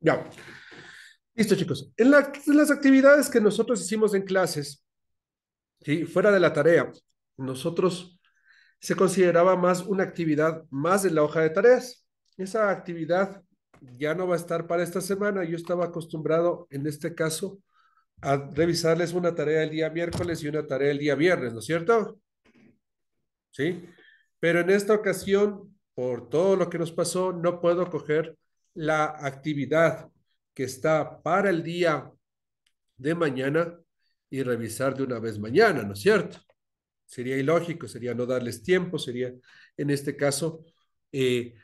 Ya. Listo, chicos. En, las actividades que nosotros hicimos en clases, fuera de la tarea, nosotros se consideraba más una actividad más de la hoja de tareas. Esa actividad ya no va a estar para esta semana. Yo estaba acostumbrado, en este caso, a revisarles una tarea el día miércoles y una tarea el día viernes, ¿no es cierto? Sí. Pero en esta ocasión, por todo lo que nos pasó, no puedo coger la actividad que está para el día de mañana y revisar de una vez mañana, ¿no es cierto? Sería ilógico, sería no darles tiempo, sería en este caso eh,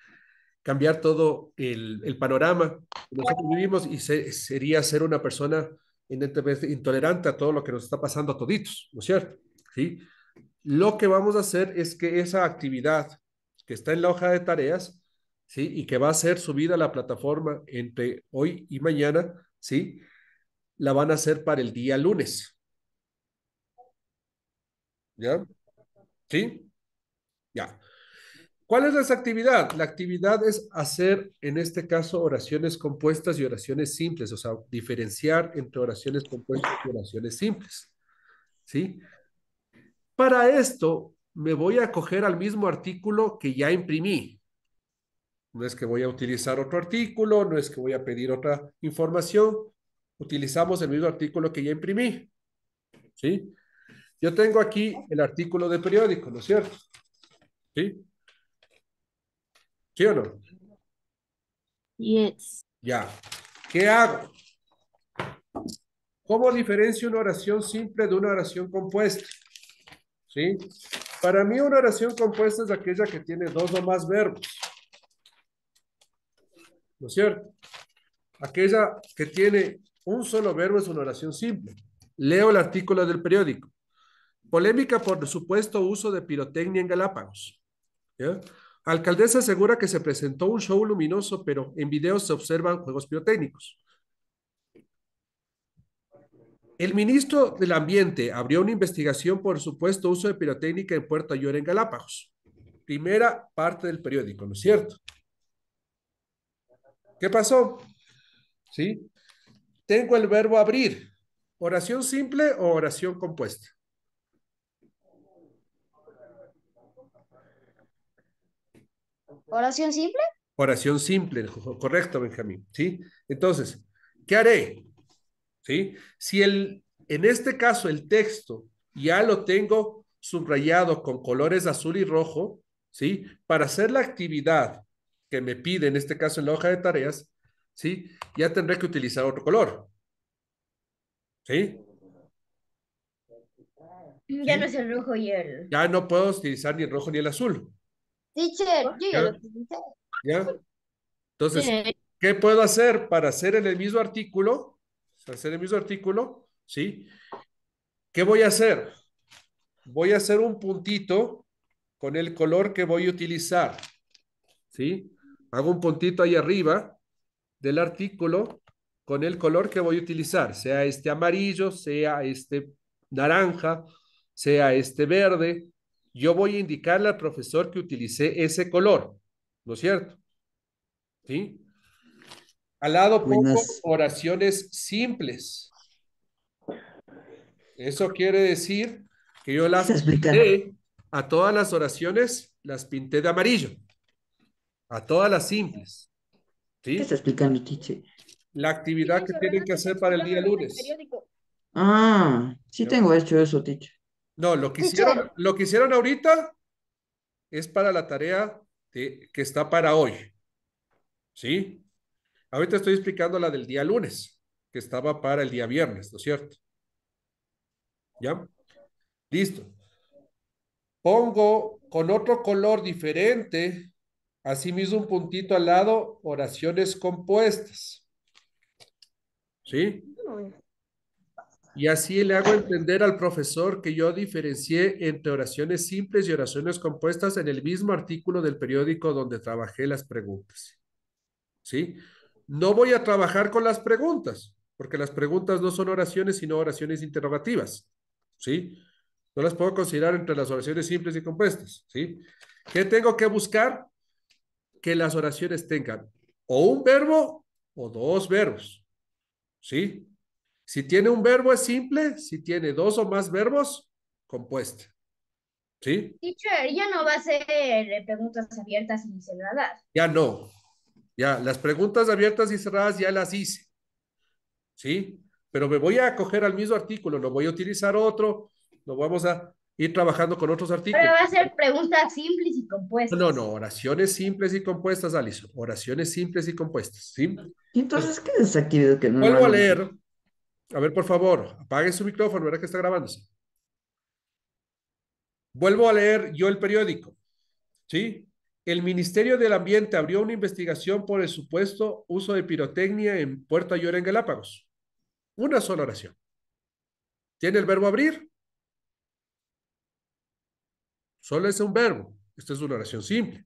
cambiar todo el, panorama que nosotros vivimos y sería ser una persona intolerante a todo lo que nos está pasando a toditos, ¿no es cierto? ¿Sí? Lo que vamos a hacer es que esa actividad que está en la hoja de tareas ¿sí? Y que va a ser subida a la plataforma entre hoy y mañana, ¿sí? La van a hacer para el día lunes. ¿Ya? ¿Sí? Ya. ¿Cuál es esa actividad? La actividad es hacer, en este caso, oraciones compuestas y oraciones simples, o sea, diferenciar entre oraciones compuestas y oraciones simples. ¿Sí? Para esto, me voy a coger al mismo artículo que ya imprimí, no es que voy a utilizar otro artículo, no es que voy a pedir otra información. Utilizamos el mismo artículo que ya imprimí. ¿Sí? Yo tengo aquí el artículo de periódico, ¿no es cierto? ¿Sí? ¿Sí o no? Yes. Ya. ¿Qué hago? ¿Cómo diferencio una oración simple de una oración compuesta? ¿Sí? Para mí una oración compuesta es aquella que tiene dos o más verbos. ¿no es cierto? Aquella que tiene un solo verbo es una oración simple. Leo el artículo del periódico. Polémica por supuesto uso de pirotecnia en Galápagos. Alcaldesa asegura que se presentó un show luminoso, pero en videos se observan juegos pirotécnicos. El ministro del Ambiente abrió una investigación por supuesto uso de pirotecnia en Puerto Ayora, en Galápagos. Primera parte del periódico, ¿no es cierto? ¿Qué pasó? ¿Sí? Tengo el verbo abrir. ¿Oración simple o oración compuesta? ¿Oración simple? Oración simple, correcto, Benjamín. ¿Sí? Entonces, ¿qué haré? ¿Sí? Si el, en este caso el texto ya lo tengo subrayado con colores azul y rojo, ¿sí? Para hacer la actividad que me pide, en este caso en la hoja de tareas, ¿sí? Ya tendré que utilizar otro color. ¿Sí? Ya no es el rojo y el... Ya no puedo utilizar ni el rojo ni el azul. Teacher, yo lo utilicé. ¿Ya? Entonces, ¿qué puedo hacer para hacer en el mismo artículo? Hacer el mismo artículo, ¿sí? ¿Qué voy a hacer? Voy a hacer un puntito con el color que voy a utilizar, ¿sí? hago un puntito ahí arriba del artículo con el color que voy a utilizar, sea este amarillo, sea este naranja, sea este verde. Yo voy a indicarle al profesor que utilicé ese color, ¿no es cierto? ¿Sí? Al lado pongo oraciones simples. Eso quiere decir que yo las pinté a todas las oraciones, las pinté de amarillo a todas las simples. ¿Sí? ¿Qué está explicando, Tiche? La actividad que tienen que hacer para el día lunes. Ah, sí tengo hecho eso, Tiche. No, lo que hicieron, lo hicieron ahorita es para la tarea de, que está para hoy. ¿Sí? Ahorita estoy explicando la del día lunes, que estaba para el día viernes, ¿no es cierto? ¿Ya? Listo. Pongo con otro color diferente Asimismo, un puntito al lado, oraciones compuestas. ¿Sí? Y así le hago entender al profesor que yo diferencié entre oraciones simples y oraciones compuestas en el mismo artículo del periódico donde trabajé las preguntas. ¿Sí? No voy a trabajar con las preguntas, porque las preguntas no son oraciones, sino oraciones interrogativas. ¿Sí? No las puedo considerar entre las oraciones simples y compuestas. ¿Sí? ¿Qué tengo que buscar? las oraciones tengan o un verbo o dos verbos. ¿Sí? Si tiene un verbo es simple, si tiene dos o más verbos, compuesta. ¿Sí? Teacher, ya no va a ser eh, preguntas abiertas y cerradas. Ya no. Ya, las preguntas abiertas y cerradas ya las hice. ¿Sí? Pero me voy a coger al mismo artículo, no voy a utilizar otro, no vamos a ir trabajando con otros artículos. Pero va a ser preguntas simples y compuestas. No, no, oraciones simples y compuestas, Alison. Oraciones simples y compuestas. ¿sí? Entonces, ¿qué es aquí? Que no Vuelvo a leer. A ver, por favor, apague su micrófono, verá que está grabándose. Vuelvo a leer yo el periódico. ¿Sí? El Ministerio del Ambiente abrió una investigación por el supuesto uso de pirotecnia en Puerto Ayora, en Galápagos. Una sola oración. Tiene el verbo abrir, Solo es un verbo. Esta es una oración simple.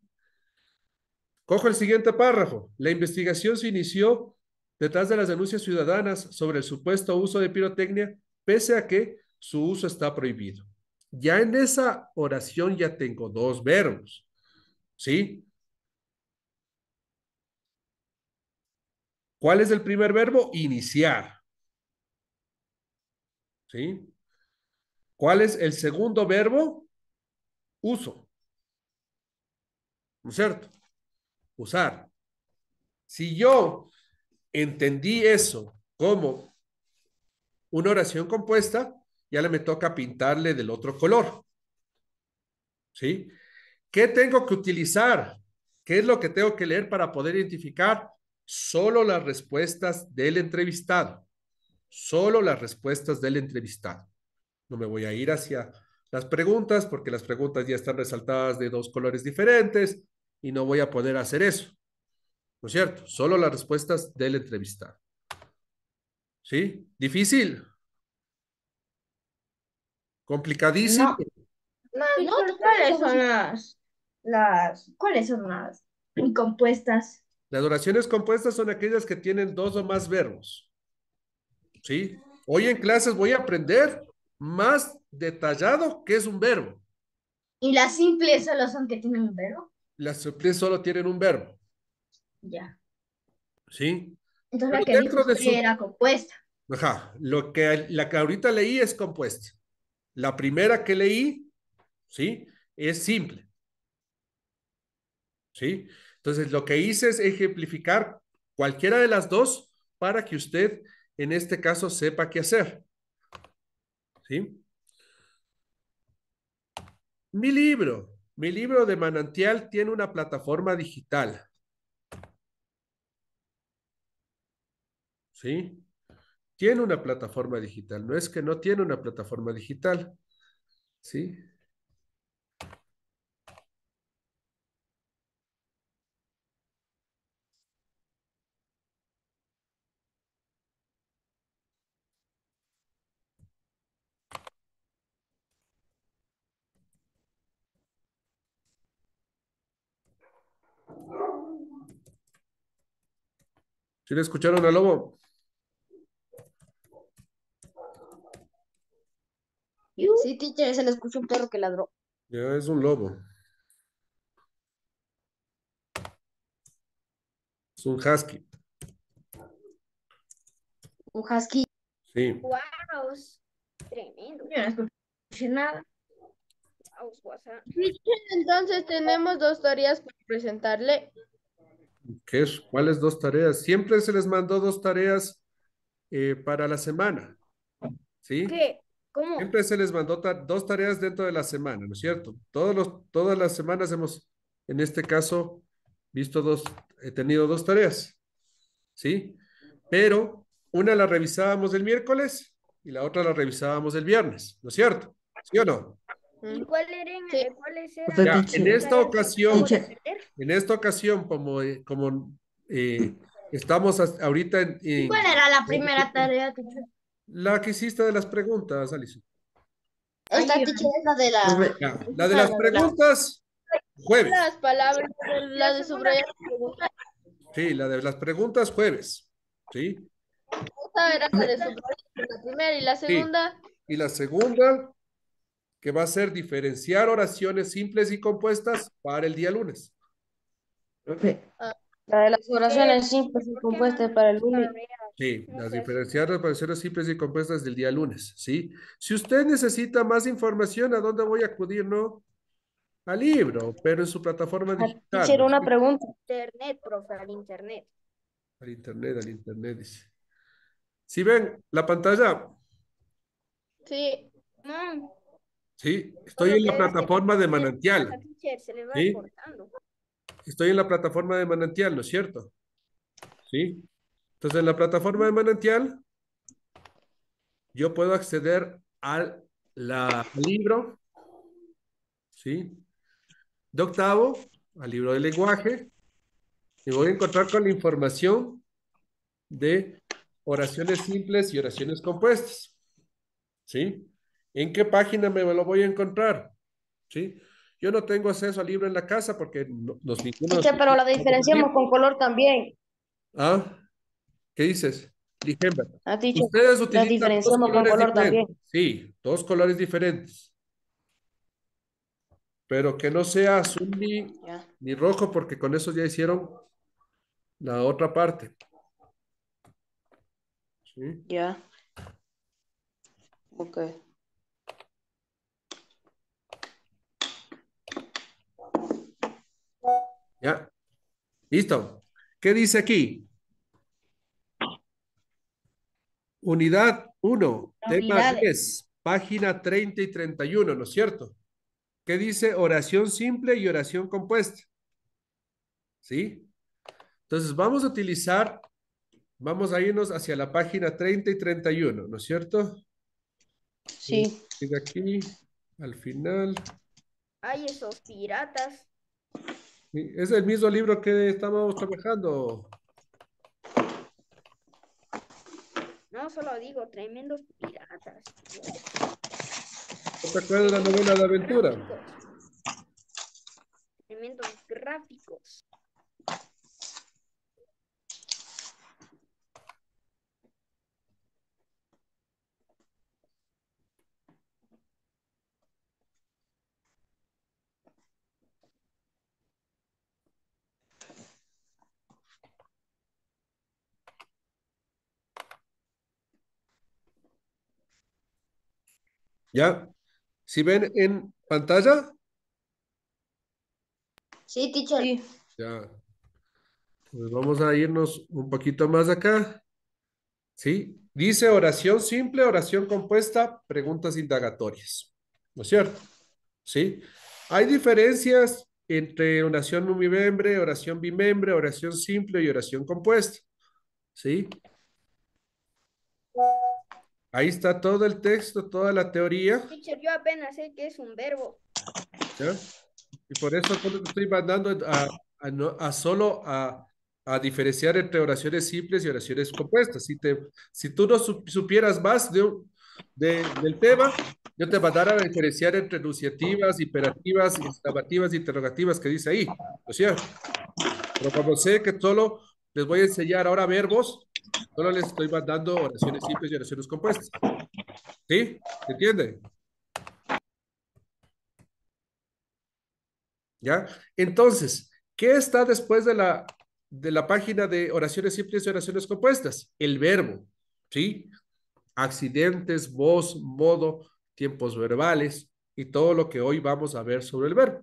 Cojo el siguiente párrafo. La investigación se inició detrás de las denuncias ciudadanas sobre el supuesto uso de pirotecnia, pese a que su uso está prohibido. Ya en esa oración ya tengo dos verbos. ¿Sí? ¿Cuál es el primer verbo? Iniciar. ¿Sí? ¿Cuál es el segundo verbo? uso. ¿No es cierto? Usar. Si yo entendí eso como una oración compuesta, ya le me toca pintarle del otro color. ¿Sí? ¿Qué tengo que utilizar? ¿Qué es lo que tengo que leer para poder identificar? Solo las respuestas del entrevistado. Solo las respuestas del entrevistado. No me voy a ir hacia las preguntas, porque las preguntas ya están resaltadas de dos colores diferentes y no voy a poder hacer eso. ¿No es cierto? Solo las respuestas del entrevistado. ¿Sí? Difícil. Complicadísimo. ¿cuáles son las, las, cuáles son las compuestas? Las oraciones compuestas son aquellas que tienen dos o más verbos. ¿Sí? Hoy en clases voy a aprender más detallado que es un verbo. ¿Y las simples solo son que tienen un verbo? Las simples solo tienen un verbo. Ya. ¿Sí? Entonces la que era compuesta. Ajá, lo que, la que ahorita leí es compuesta. La primera que leí, ¿sí? Es simple. ¿Sí? Entonces, lo que hice es ejemplificar cualquiera de las dos para que usted, en este caso, sepa qué hacer. Mi libro, mi libro de manantial tiene una plataforma digital. ¿Sí? Tiene una plataforma digital, no es que no tiene una plataforma digital. ¿Sí? ¿Sí le escucharon al lobo? Sí, teacher, se le escuchó un perro que ladró. Ya es un lobo. Es un husky. Un husky. Sí. Wow, tremendo. Yo no escuché nada. Entonces tenemos dos teorías para presentarle. ¿Qué es? ¿Cuáles dos tareas? Siempre se les mandó dos tareas eh, para la semana. ¿Sí? ¿Cómo? Siempre se les mandó dos tareas dentro de la semana, ¿no es cierto? todas las semanas hemos, en este caso, visto dos, he tenido dos tareas. ¿Sí? Pero una la revisábamos el miércoles y la otra la revisábamos el viernes, ¿no es cierto? ¿Sí o no? ¿Y cuál era sí. en esta ocasión, en esta ocasión, como, eh, como eh, estamos ahorita en, ¿Cuál era la primera tarea, La que hiciste de las preguntas, Alison. Esta teacher la de la... la de las preguntas, jueves. Las palabras, la de subrayar preguntas. Sí, la de las preguntas, jueves. Sí. Esta era la de subrayar, la primera y la segunda. Sí. Y la segunda, que va a ser diferenciar oraciones simples y compuestas para el día lunes. Ah, la de las oraciones simples y compuestas para el lunes. Sí, las diferenciar las oraciones simples y compuestas del día lunes, ¿sí? Si usted necesita más información, ¿a dónde voy a acudir, no? Al libro, pero en su plataforma ah, digital. Quiero una pregunta. Internet, profe, al internet. Al internet, al internet, dice. ¿Sí ven la pantalla? Sí. No. Sí, estoy en la plataforma de manantial. ¿Sí? Estoy en la plataforma de manantial, ¿no es cierto? Sí. Entonces, en la plataforma de manantial, yo puedo acceder al la, libro, ¿sí? De octavo, al libro de lenguaje, y voy a encontrar con la información de oraciones simples y oraciones compuestas, ¿sí? ¿En qué página me lo voy a encontrar? ¿Sí? Yo no tengo acceso al libro en la casa porque nos pero la diferenciamos con color también. ¿Ah? ¿Qué dices? Dijembre. Ah, Ustedes utilizan diferenciamos con color También. Sí, dos colores diferentes. Pero que no sea azul ni, rojo porque con eso ya hicieron la otra parte. Ya. Ok. ¿Ya? ¿Listo? ¿Qué dice aquí? Unidad 1, tema 3. página 30 y 31, ¿no es cierto? ¿Qué dice oración simple y oración compuesta? ¿Sí? Entonces vamos a utilizar, vamos a irnos hacia la página 30 y 31, ¿no es cierto? Sí. aquí, al final. Ay, esos piratas. Es el mismo libro que estábamos trabajando. No, solo digo, tremendos piratas. te acuerdas de la novela de aventura? Tremendos gráficos. ¿Ya? Si ven en pantalla. Sí, teacher. Ya. Pues vamos a irnos un poquito más acá. ¿Sí? Dice oración simple, oración compuesta, preguntas indagatorias. ¿No es cierto? ¿Sí? Hay diferencias entre oración unimembre, oración bimembre, oración simple y oración compuesta. ¿Sí? Ahí está todo el texto, toda la teoría. yo apenas sé que es un verbo. Y por eso estoy mandando a, solo a, diferenciar entre oraciones simples y oraciones compuestas. Si, te, si tú no supieras más de, de, del tema, yo te mandaré a diferenciar entre enunciativas, imperativas, exclamativas, interrogativas que dice ahí. ¿No es Pero como sé que solo les voy a enseñar ahora verbos, Solo les estoy mandando oraciones simples y oraciones compuestas. ¿Sí? ¿Se entiende? ¿Ya? Entonces, ¿qué está después de la, de la página de oraciones simples y oraciones compuestas? El verbo, ¿sí? Accidentes, voz, modo, tiempos verbales y todo lo que hoy vamos a ver sobre el verbo.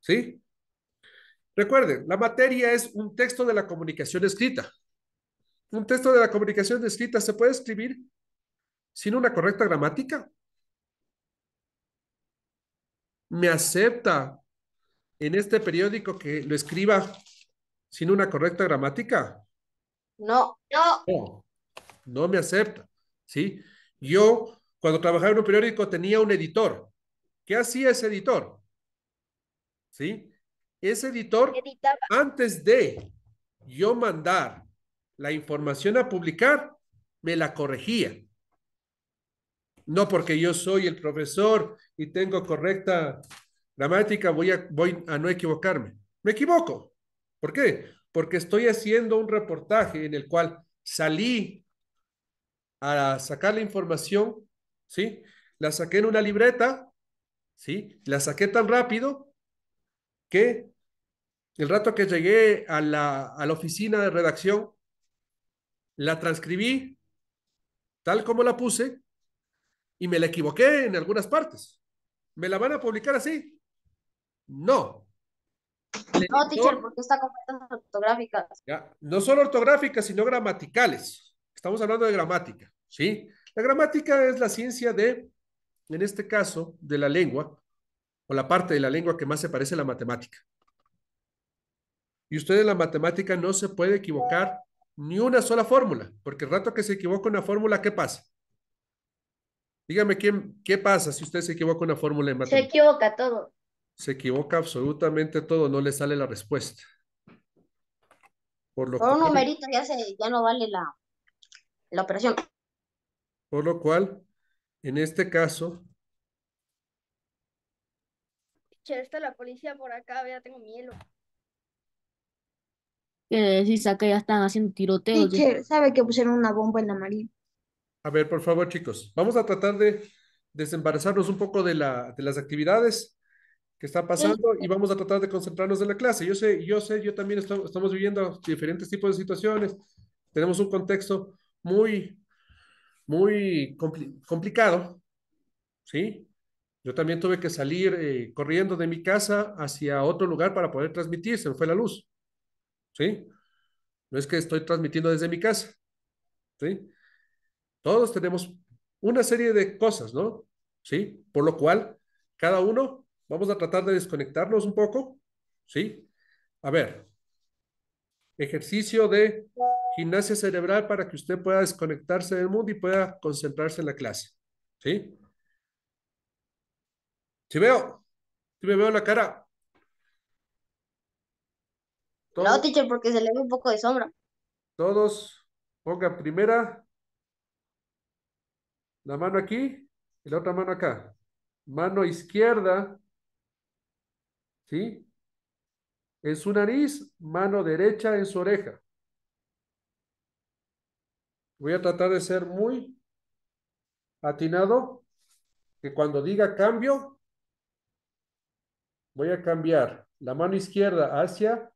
¿Sí? Recuerden, la materia es un texto de la comunicación escrita. Un texto de la comunicación escrita se puede escribir sin una correcta gramática. Me acepta en este periódico que lo escriba sin una correcta gramática. No, no. No, me acepta. ¿sí? Yo, cuando trabajaba en un periódico, tenía un editor. ¿Qué hacía ese editor? ¿Sí? Ese editor, antes de yo mandar la información a publicar, me la corregía. No porque yo soy el profesor y tengo correcta gramática, voy a, voy a no equivocarme. Me equivoco. ¿Por qué? Porque estoy haciendo un reportaje en el cual salí a sacar la información, ¿sí? La saqué en una libreta, ¿sí? La saqué tan rápido que el rato que llegué a la oficina de redacción, la transcribí tal como la puse y me la equivoqué en algunas partes. ¿Me la van a publicar así? No. No, teacher, porque está con ortográficas. no solo ortográficas, sino gramaticales. Estamos hablando de gramática, ¿sí? La gramática es la ciencia de, en este caso, de la lengua, o la parte de la lengua que más se parece a la matemática. Y ustedes, la matemática no se puede equivocar ni una sola fórmula, porque el rato que se equivoca una fórmula, ¿qué pasa? Dígame, ¿quién, ¿qué pasa si usted se equivoca una fórmula en Se equivoca todo. Se equivoca absolutamente todo, no le sale la respuesta. Por, lo Por un numerito ya, se, ya no vale la, la operación. Por lo cual, en este caso, Che, está la policía por acá, ya tengo miedo que decís saca ya están haciendo tiroteos. que sabe que pusieron una bomba en la marina. A ver, por favor, chicos, vamos a tratar de desembarazarnos un poco de, la, de las actividades que están pasando y vamos a tratar de concentrarnos en la clase. Yo sé, yo sé, yo también estamos, viviendo diferentes tipos de situaciones, tenemos un contexto muy, muy complicado, ¿sí? Yo también tuve que salir eh, corriendo de mi casa hacia otro lugar para poder transmitir, se me fue la luz. ¿sí? No es que estoy transmitiendo desde mi casa, ¿sí? Todos tenemos una serie de cosas, ¿no? ¿Sí? Por lo cual, cada uno vamos a tratar de desconectarnos un poco, ¿sí? A ver, ejercicio de gimnasia cerebral para que usted pueda desconectarse del mundo y pueda concentrarse en la clase, ¿sí? ¿Sí veo? si me veo la cara? no, teacher, porque se le ve un poco de sombra. Todos, ponga primera, la mano aquí y la otra mano acá. Mano izquierda, ¿sí? En su nariz, mano derecha en su oreja. Voy a tratar de ser muy atinado, que cuando diga cambio, voy a cambiar la mano izquierda hacia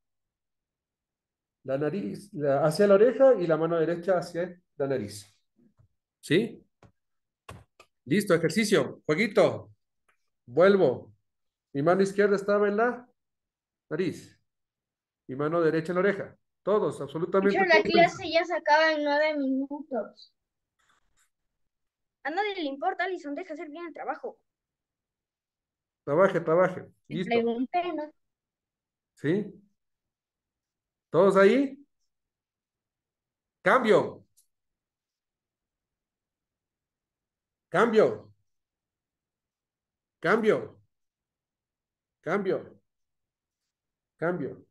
la nariz hacia la oreja y la mano derecha hacia la nariz. ¿Sí? Listo, ejercicio. Jueguito. Vuelvo. Mi mano izquierda estaba en la nariz. Mi mano derecha en la oreja. Todos, absolutamente. la clase ya se acaba en nueve minutos. A nadie le importa, Alison, deja hacer bien el trabajo. Trabaje, trabaje. Listo. ¿Sí? ¿Todos ahí? Cambio. Cambio. Cambio. Cambio. Cambio.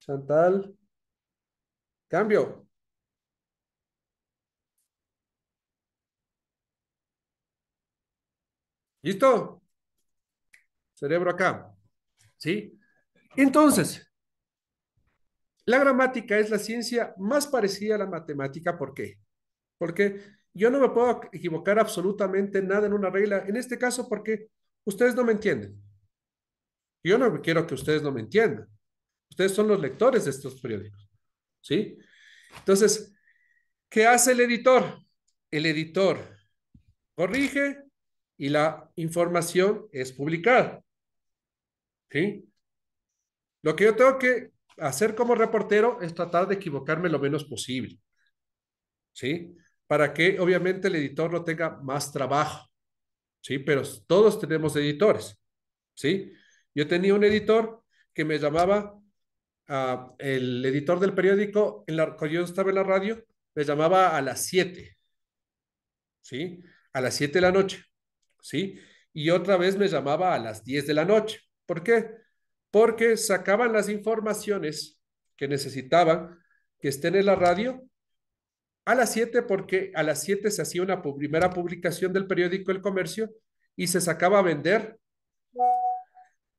Chantal. Cambio. ¿Listo? Cerebro acá. ¿Sí? Entonces, la gramática es la ciencia más parecida a la matemática. ¿Por qué? Porque yo no me puedo equivocar absolutamente nada en una regla. En este caso, porque ustedes no me entienden. Yo no quiero que ustedes no me entiendan. Ustedes son los lectores de estos periódicos. ¿Sí? Entonces, ¿qué hace el editor? El editor corrige y la información es publicada. ¿Sí? Lo que yo tengo que hacer como reportero es tratar de equivocarme lo menos posible. ¿Sí? Para que obviamente el editor no tenga más trabajo. ¿Sí? Pero todos tenemos editores. ¿Sí? Yo tenía un editor que me llamaba, ah, el editor del periódico, en la, cuando yo estaba en la radio, me llamaba a las 7. ¿Sí? A las 7 de la noche. ¿Sí? Y otra vez me llamaba a las 10 de la noche. ¿Por qué? Porque sacaban las informaciones que necesitaban que estén en la radio a las 7 porque a las 7 se hacía una primera publicación del periódico El Comercio y se sacaba a vender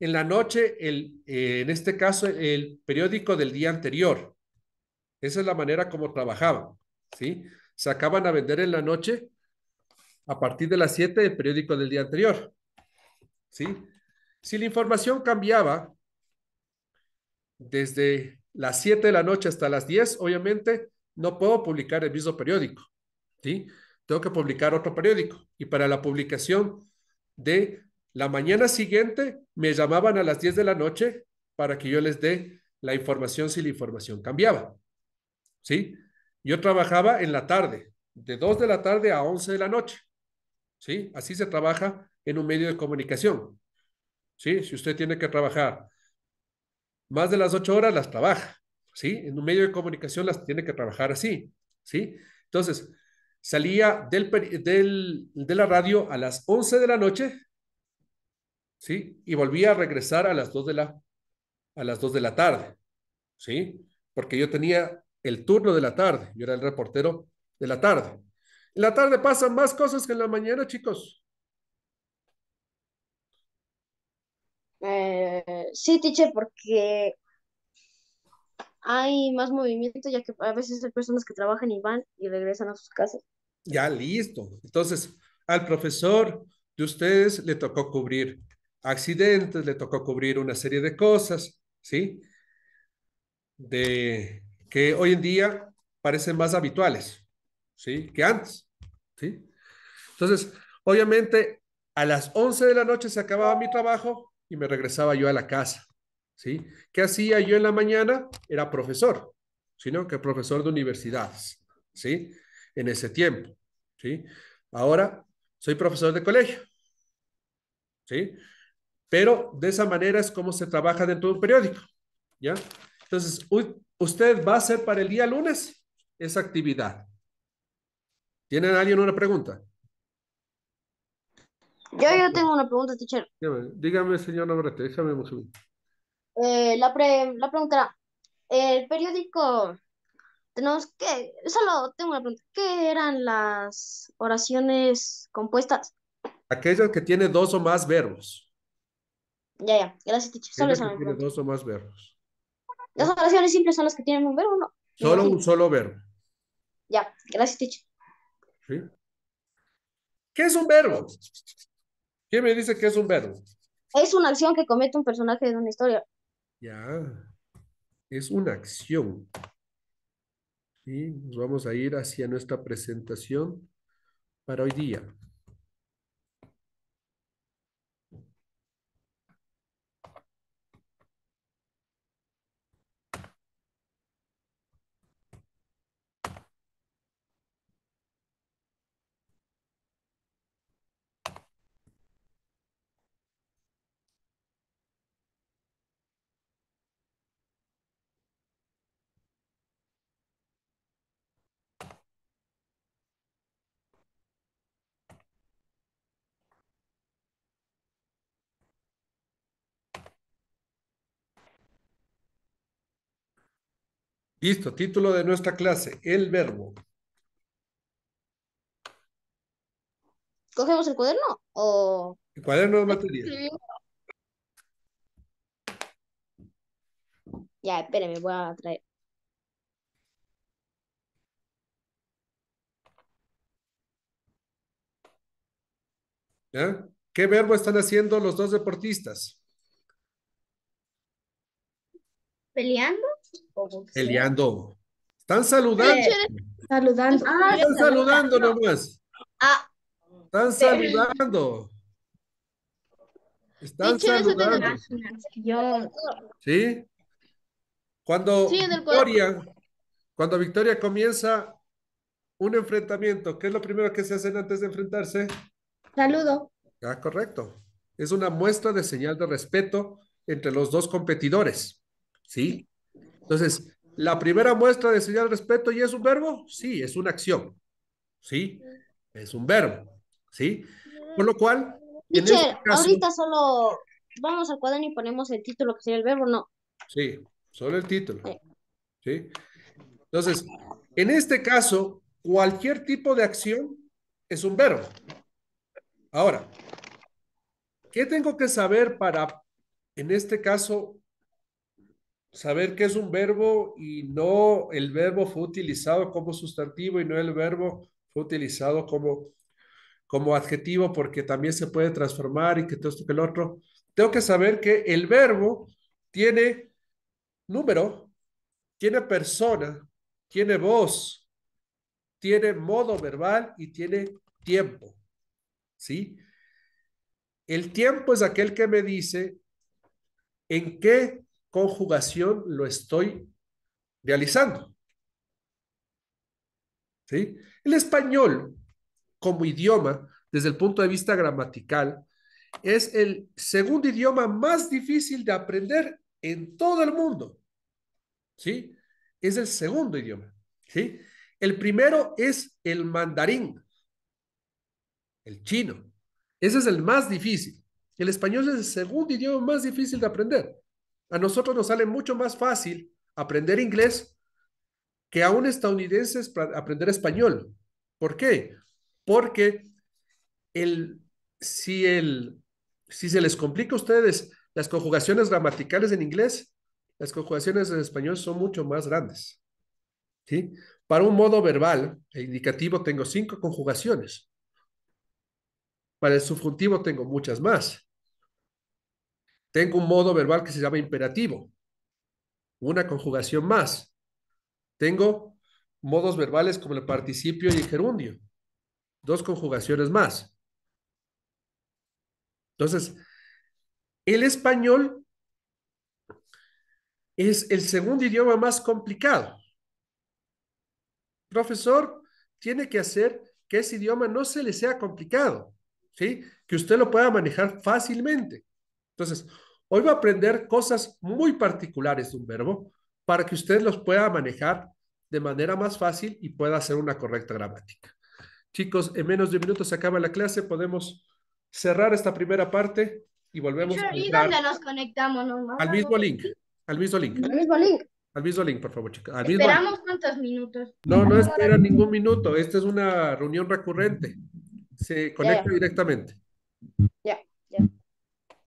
en la noche, el, eh, en este caso, el periódico del día anterior. Esa es la manera como trabajaban, ¿sí? Sacaban a vender en la noche, a partir de las 7, el periódico del día anterior, ¿sí? Si la información cambiaba desde las 7 de la noche hasta las 10, obviamente no puedo publicar el mismo periódico. ¿sí? Tengo que publicar otro periódico. Y para la publicación de la mañana siguiente, me llamaban a las 10 de la noche para que yo les dé la información si la información cambiaba. ¿Sí? Yo trabajaba en la tarde, de 2 de la tarde a 11 de la noche. ¿Sí? Así se trabaja en un medio de comunicación. Si usted tiene que trabajar más de las ocho horas, las trabaja, ¿sí? En un medio de comunicación las tiene que trabajar así, ¿sí? Entonces, salía del, de la radio a las once de la noche, ¿sí? Y volvía a regresar a las dos de la, a las 2 de la tarde, ¿sí? Porque yo tenía el turno de la tarde, yo era el reportero de la tarde. En la tarde pasan más cosas que en la mañana, chicos. Eh, sí, teacher, porque hay más movimiento, ya que a veces hay personas que trabajan y van y regresan a sus casas. Ya, listo. Entonces, al profesor de ustedes le tocó cubrir accidentes, le tocó cubrir una serie de cosas, ¿sí? De que hoy en día parecen más habituales, ¿sí? Que antes, ¿sí? Entonces, obviamente, a las 11 de la noche se acababa mi trabajo y me regresaba yo a la casa. ¿sí? ¿Qué hacía yo en la mañana? Era profesor, sino que profesor de universidades, ¿sí? En ese tiempo, ¿sí? Ahora soy profesor de colegio, ¿sí? Pero de esa manera es como se trabaja dentro de un periódico, ¿ya? Entonces, usted va a hacer para el día lunes esa actividad. ¿Tienen alguien una pregunta? Yo, yo tengo una pregunta, teacher. Dígame, señor Navarrete, déjame un eh, la, pregunta era, el periódico, tenemos que, solo tengo una pregunta, ¿qué eran las oraciones compuestas? Aquellas que tienen dos o más verbos. Ya, ya, gracias, teacher. Solo esa tiene dos o más verbos. Las oraciones simples son las que tienen un verbo, ¿no? Solo un solo verbo. Ya, gracias, teacher. ¿Sí? ¿Qué es un verbo? ¿Quién me dice que es un verbo? Es una acción que comete un personaje de una historia. Ya. Es una acción. Y nos vamos a ir hacia nuestra presentación para hoy día. Listo, título de nuestra clase, el verbo. ¿Cogemos el cuaderno o...? El cuaderno de materia. Ya, espérame, voy a traer. ¿Qué verbo están haciendo los dos deportistas? ¿Peleando? Peleando. Están saludando. Ah, ah. Saludando. están saludando nomás. Están saludando. Están saludando. ¿Sí? Cuando Victoria, cuando Victoria comienza un enfrentamiento, ¿qué es lo primero que se hacen antes de enfrentarse? Saludo. Ah, correcto. Es una muestra de señal de respeto entre los dos competidores. ¿Sí? Entonces, la primera muestra de señal respeto y es un verbo, sí, es una acción, sí, es un verbo, sí. Por lo cual, este ahorita solo vamos al cuaderno y ponemos el título que sería el verbo, no. Sí, solo el título. Sí. Entonces, en este caso, cualquier tipo de acción es un verbo. Ahora, ¿qué tengo que saber para, en este caso, saber que es un verbo y no el verbo fue utilizado como sustantivo y no el verbo fue utilizado como, como adjetivo porque también se puede transformar y que todo esto que el otro. Tengo que saber que el verbo tiene número, tiene persona, tiene voz, tiene modo verbal y tiene tiempo. ¿Sí? El tiempo es aquel que me dice en qué conjugación lo estoy realizando. ¿Sí? El español como idioma, desde el punto de vista gramatical, es el segundo idioma más difícil de aprender en todo el mundo. ¿Sí? Es el segundo idioma. ¿Sí? El primero es el mandarín, el chino. Ese es el más difícil. El español es el segundo idioma más difícil de aprender. A nosotros nos sale mucho más fácil aprender inglés que a un estadounidense aprender español. ¿Por qué? Porque el, si, el, si se les complica a ustedes las conjugaciones gramaticales en inglés, las conjugaciones en español son mucho más grandes. ¿sí? Para un modo verbal, e indicativo tengo cinco conjugaciones. Para el subjuntivo tengo muchas más. Tengo un modo verbal que se llama imperativo, una conjugación más. Tengo modos verbales como el participio y el gerundio, dos conjugaciones más. Entonces, el español es el segundo idioma más complicado. profesor tiene que hacer que ese idioma no se le sea complicado, ¿sí? Que usted lo pueda manejar fácilmente. Entonces, hoy va a aprender cosas muy particulares de un verbo para que usted los pueda manejar de manera más fácil y pueda hacer una correcta gramática. Chicos, en menos de un minuto se acaba la clase, podemos cerrar esta primera parte y volvemos a ¿Y nos conectamos? Al mismo link, al mismo link. Al mismo link. Al mismo link, por favor, chicos. Esperamos cuántos minutos. No, no espera ningún minuto. Esta es una reunión recurrente. Se conecta directamente. Ya, ya.